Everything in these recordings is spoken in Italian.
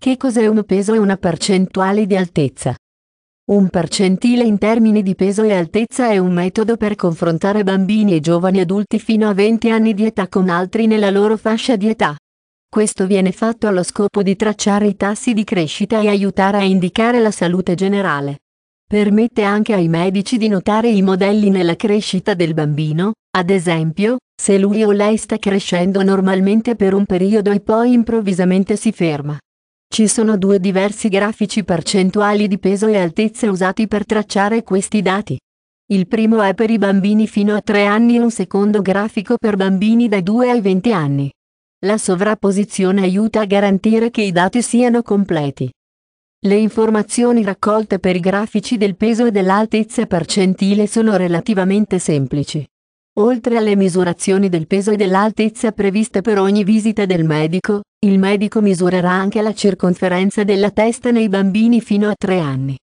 Che cos'è un peso e una percentuale di altezza? Un percentile in termini di peso e altezza è un metodo per confrontare bambini e giovani adulti fino a 20 anni di età con altri nella loro fascia di età. Questo viene fatto allo scopo di tracciare i tassi di crescita e aiutare a indicare la salute generale. Permette anche ai medici di notare i modelli nella crescita del bambino, ad esempio, se lui o lei sta crescendo normalmente per un periodo e poi improvvisamente si ferma. Ci sono due diversi grafici percentuali di peso e altezza usati per tracciare questi dati. Il primo è per i bambini fino a 3 anni e un secondo grafico per bambini dai 2 ai 20 anni. La sovrapposizione aiuta a garantire che i dati siano completi. Le informazioni raccolte per i grafici del peso e dell'altezza percentile sono relativamente semplici. Oltre alle misurazioni del peso e dell'altezza previste per ogni visita del medico, il medico misurerà anche la circonferenza della testa nei bambini fino a 3 anni.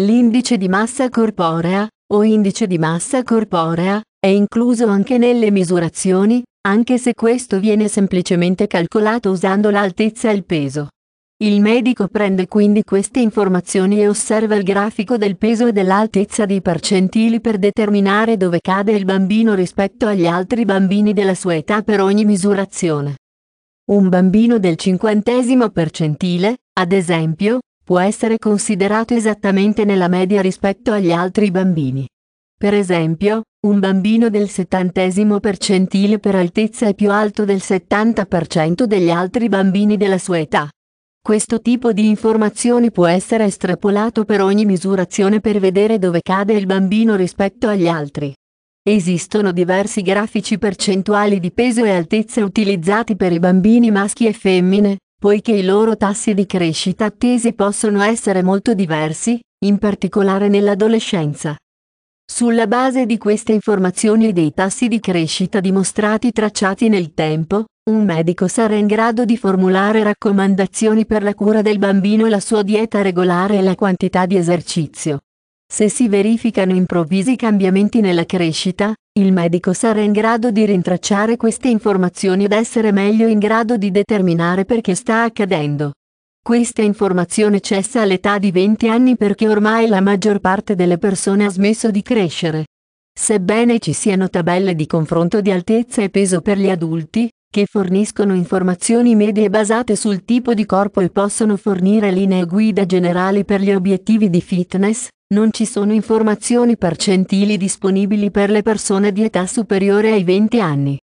L'indice di massa corporea, o indice di massa corporea, è incluso anche nelle misurazioni, anche se questo viene semplicemente calcolato usando l'altezza e il peso. Il medico prende quindi queste informazioni e osserva il grafico del peso e dell'altezza dei percentili per determinare dove cade il bambino rispetto agli altri bambini della sua età per ogni misurazione. Un bambino del cinquantesimo percentile, ad esempio, può essere considerato esattamente nella media rispetto agli altri bambini. Per esempio, un bambino del settantesimo percentile per altezza è più alto del 70% degli altri bambini della sua età. Questo tipo di informazioni può essere estrapolato per ogni misurazione per vedere dove cade il bambino rispetto agli altri. Esistono diversi grafici percentuali di peso e altezza utilizzati per i bambini maschi e femmine, poiché i loro tassi di crescita attesi possono essere molto diversi, in particolare nell'adolescenza. Sulla base di queste informazioni e dei tassi di crescita dimostrati tracciati nel tempo, un medico sarà in grado di formulare raccomandazioni per la cura del bambino e la sua dieta regolare e la quantità di esercizio. Se si verificano improvvisi cambiamenti nella crescita, il medico sarà in grado di rintracciare queste informazioni ed essere meglio in grado di determinare perché sta accadendo. Questa informazione cessa all'età di 20 anni perché ormai la maggior parte delle persone ha smesso di crescere. Sebbene ci siano tabelle di confronto di altezza e peso per gli adulti, che forniscono informazioni medie basate sul tipo di corpo e possono fornire linee guida generali per gli obiettivi di fitness, non ci sono informazioni percentili disponibili per le persone di età superiore ai 20 anni.